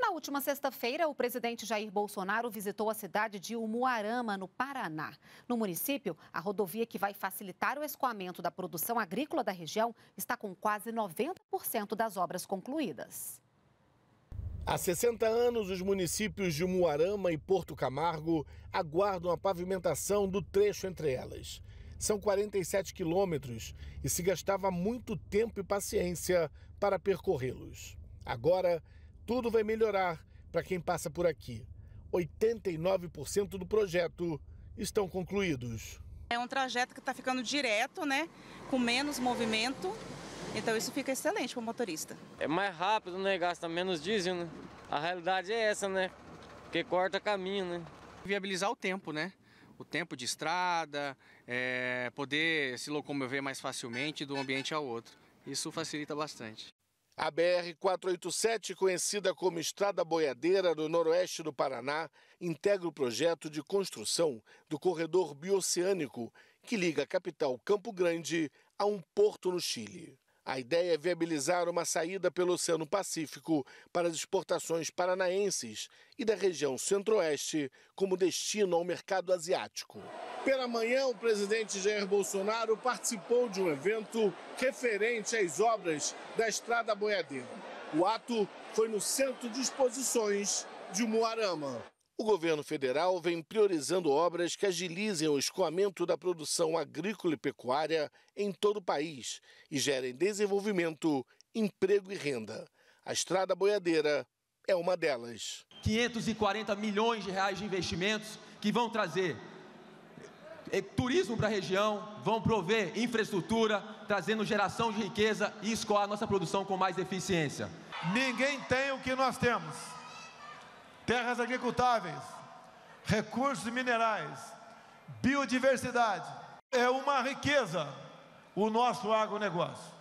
Na última sexta-feira, o presidente Jair Bolsonaro visitou a cidade de Umuarama, no Paraná. No município, a rodovia que vai facilitar o escoamento da produção agrícola da região está com quase 90% das obras concluídas. Há 60 anos, os municípios de Umuarama e Porto Camargo aguardam a pavimentação do trecho entre elas. São 47 quilômetros e se gastava muito tempo e paciência para percorrê-los. Agora, tudo vai melhorar para quem passa por aqui. 89% do projeto estão concluídos. É um trajeto que está ficando direto, né? Com menos movimento. Então isso fica excelente para o motorista. É mais rápido, né? Gasta menos diesel, né? A realidade é essa, né? Porque corta caminho, né? Viabilizar o tempo, né? O tempo de estrada, é, poder se locomover mais facilmente de um ambiente ao outro. Isso facilita bastante. A BR-487, conhecida como Estrada Boiadeira do Noroeste do Paraná, integra o projeto de construção do corredor bioceânico que liga a capital Campo Grande a um porto no Chile. A ideia é viabilizar uma saída pelo Oceano Pacífico para as exportações paranaenses e da região centro-oeste como destino ao mercado asiático. Pela manhã, o presidente Jair Bolsonaro participou de um evento referente às obras da Estrada Boiadeira. O ato foi no Centro de Exposições de Moarama. O governo federal vem priorizando obras que agilizem o escoamento da produção agrícola e pecuária em todo o país e gerem desenvolvimento, emprego e renda. A Estrada Boiadeira é uma delas. 540 milhões de reais de investimentos que vão trazer turismo para a região, vão prover infraestrutura, trazendo geração de riqueza e escoar nossa produção com mais eficiência. Ninguém tem o que nós temos: terras agricultáveis, recursos minerais, biodiversidade. É uma riqueza o nosso agronegócio.